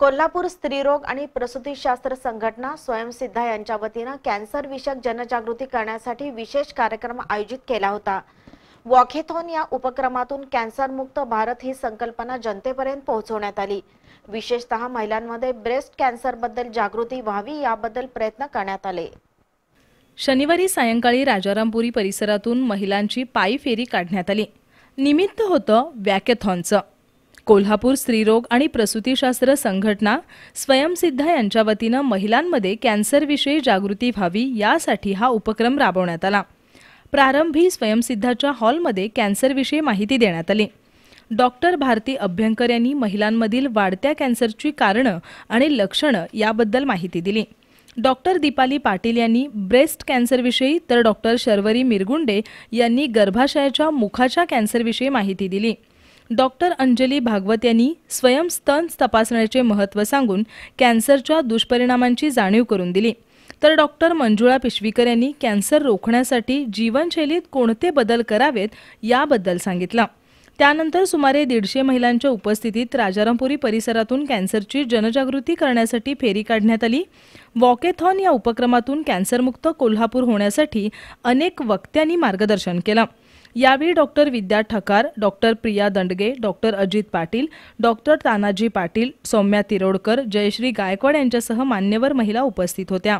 कोल्हापूर स्त्रीरोग आणि प्रसूतीशास्त्र संघटना स्वयंसिद्धा यांच्या वतीनं कॅन्सर विषयक जनजागृती करण्यासाठी विशेष कार्यक्रम आयोजित केला होता वॉकेथॉन या उपक्रमातून कॅन्सरमुक्त भारत ही संकल्पना जनतेपर्यंत पोहोचवण्यात आली विशेषतः महिलांमध्ये ब्रेस्ट कॅन्सर बद्दल जागृती व्हावी याबद्दल प्रयत्न करण्यात आले शनिवारी सायंकाळी राजारामपुरी परिसरातून महिलांची पायी फेरी काढण्यात आली निमित्त होतं वॅकेथॉनचं कोल्हापूर स्त्रीरोग आणि प्रसूतीशास्त्र संघटना स्वयंसिद्धा यांच्या वतीनं महिलांमध्ये कॅन्सरविषयी जागृती व्हावी यासाठी हा उपक्रम राबवण्यात आला प्रारंभी स्वयंसिद्धाच्या हॉलमध्ये कॅन्सरविषयी माहिती देण्यात आली डॉक्टर भारती अभ्यंकर यांनी महिलांमधील वाढत्या कॅन्सरची कारणं आणि लक्षणं याबद्दल माहिती दिली डॉक्टर दीपाली पाटील यांनी ब्रेस्ट कॅन्सरविषयी तर डॉक्टर शर्वरी मिरगुंडे यांनी गर्भाशयाच्या मुखाच्या कॅन्सरविषयी माहिती दिली डॉक्टर अंजली भागवत यांनी स्वयं स्तन तपासण्याचे महत्त्व सांगून कॅन्सरच्या दुष्परिणामांची जाणीव करून दिली तर डॉक्टर मंजुळा पिशवीकर यांनी कॅन्सर रोखण्यासाठी जीवनशैलीत कोणते बदल करावेत याबद्दल सांगितलं त्यानंतर सुमारे दीडशे महिलांच्या उपस्थितीत राजारामपुरी परिसरातून कॅन्सरची जनजागृती करण्यासाठी फेरी काढण्यात आली वॉकेथॉन या उपक्रमातून कॅन्सरमुक्त कोल्हापूर होण्यासाठी अनेक वक्त्यांनी मार्गदर्शन केलं यावेळी doctor Vidya Thakar doctor Priya Dandge doctor Ajit Patil doctor Tanaji Patil Saumya Tirodkar Jayashree Gaikwad यांच्यासह मान्यवर महिला उपस्थित होत्या